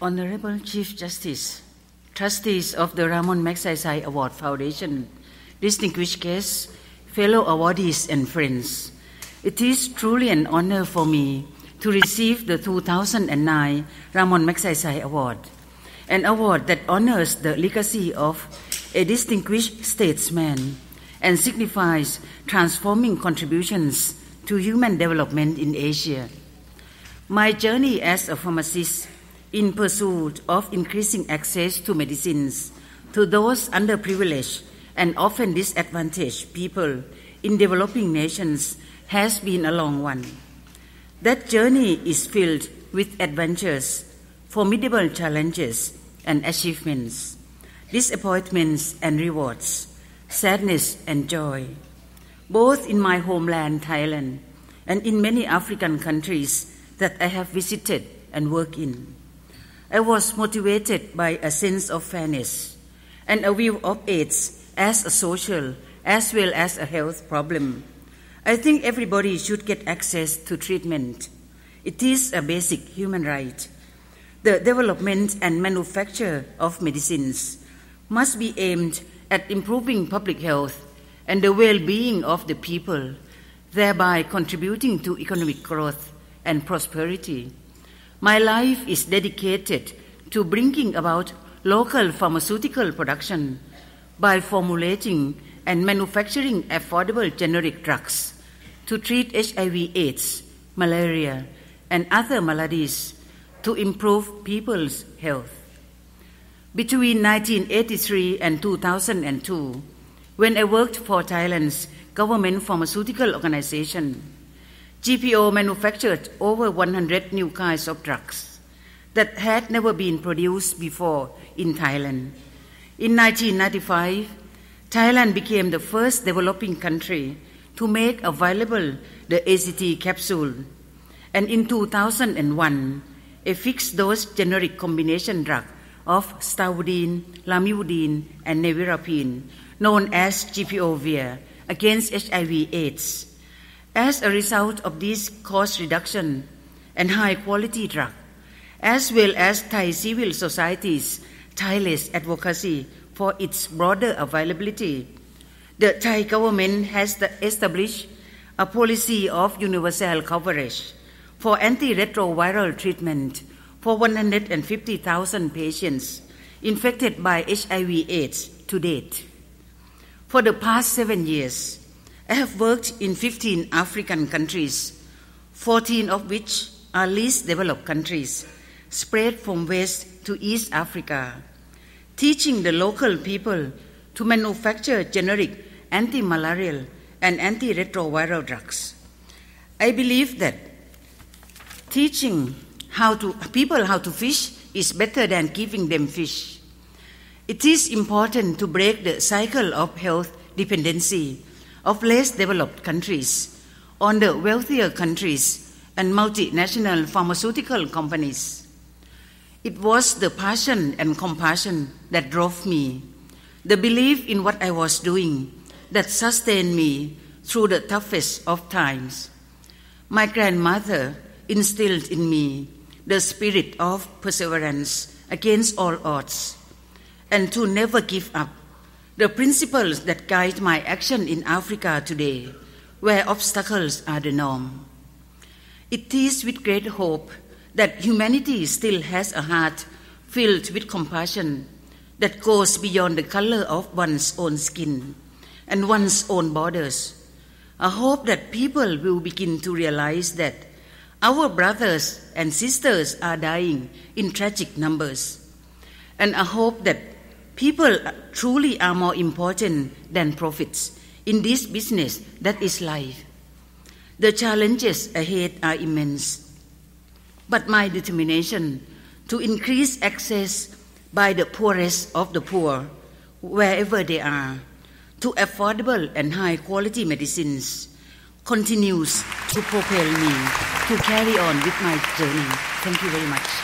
Honorable Chief Justice, trustees of the Ramon Magsaysay Award Foundation, distinguished guests, fellow awardees, and friends. It is truly an honor for me to receive the 2009 Ramon Magsaysay Award, an award that honors the legacy of a distinguished statesman and signifies transforming contributions to human development in Asia. My journey as a pharmacist in pursuit of increasing access to medicines to those underprivileged and often disadvantaged people in developing nations has been a long one. That journey is filled with adventures, formidable challenges, and achievements, disappointments and rewards, sadness and joy. Both in my homeland, Thailand, and in many African countries that I have visited and worked in. I was motivated by a sense of fairness and a view of AIDS as a social as well as a health problem. I think everybody should get access to treatment. It is a basic human right. The development and manufacture of medicines must be aimed at improving public health and the well being of the people, thereby contributing to economic growth and prosperity. My life is dedicated to bringing about local pharmaceutical production by formulating and manufacturing affordable generic drugs to treat HIV/AIDS, malaria, and other maladies to improve people's health. Between 1983 and 2002, when I worked for Thailand's government pharmaceutical organization, GPO manufactured over 100 new kinds of drugs that had never been produced before in Thailand. In 1995, Thailand became the first developing country to make available the ACT capsule. And in 2001, a fixed dose generic combination drug of stavudine, lamivudine, and nevirapine, known as GPOVIR, against HIV/AIDS as a result of this cost reduction and high quality drug, as well as Thai civil society's tireless advocacy for its broader availability, the Thai government has established a policy of universal coverage for antiretroviral treatment for 150,000 patients infected by HIV/AIDS to date. For the past seven years, I have worked in 15 African countries, 14 of which are least developed countries, spread from West to East Africa, teaching the local people to manufacture generic anti malarial and antiretroviral drugs. I believe that teaching how to, people how to fish is better than giving them fish. It is important to break the cycle of health dependency of less developed countries on the wealthier countries and multinational pharmaceutical companies. It was the passion and compassion that drove me, the belief in what I was doing that sustained me through the toughest of times. My grandmother instilled in me the spirit of perseverance against all odds and to never give up the principles that guide my action in Africa today, where obstacles are the norm. It is with great hope that humanity still has a heart filled with compassion that goes beyond the color of one's own skin and one's own borders. I hope that people will begin to realize that our brothers and sisters are dying in tragic numbers. And I hope that People truly are more important than profits. In this business, that is life. The challenges ahead are immense. But my determination to increase access by the poorest of the poor, wherever they are, to affordable and high quality medicines continues to propel me to carry on with my journey. Thank you very much.